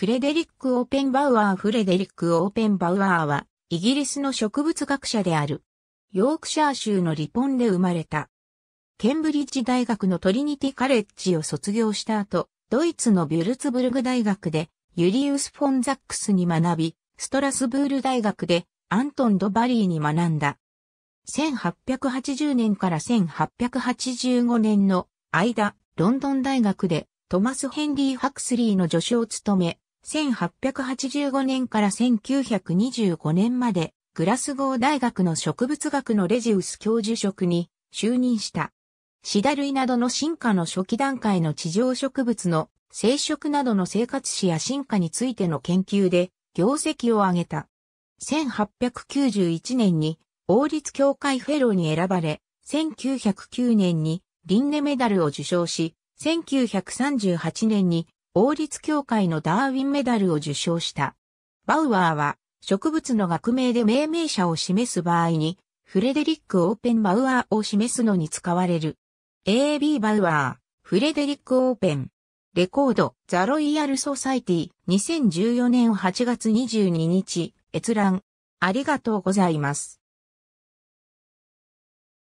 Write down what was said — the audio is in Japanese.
フレデリック・オーペンバウアーフレデリック・オーペンバウアーは、イギリスの植物学者である。ヨークシャー州のリポンで生まれた。ケンブリッジ大学のトリニティカレッジを卒業した後、ドイツのビュルツブルグ大学でユリウス・フォンザックスに学び、ストラスブール大学でアントン・ド・バリーに学んだ。1880年から1885年の間、ロンドン大学でトマス・ヘンリー・ハクスリーの助手を務め、1885年から1925年まで、グラスゴー大学の植物学のレジウス教授職に就任した。シダ類などの進化の初期段階の地上植物の生殖などの生活史や進化についての研究で業績を上げた。1891年に王立協会フェローに選ばれ、1909年にリンネメダルを受賞し、1938年に王立協会のダーウィンメダルを受賞した。バウアーは、植物の学名で命名者を示す場合に、フレデリック・オーペン・バウアーを示すのに使われる。A.B. バウアー、フレデリック・オーペン。レコード、ザ・ロイヤル・ソサイティ、2014年8月22日、閲覧。ありがとうございます。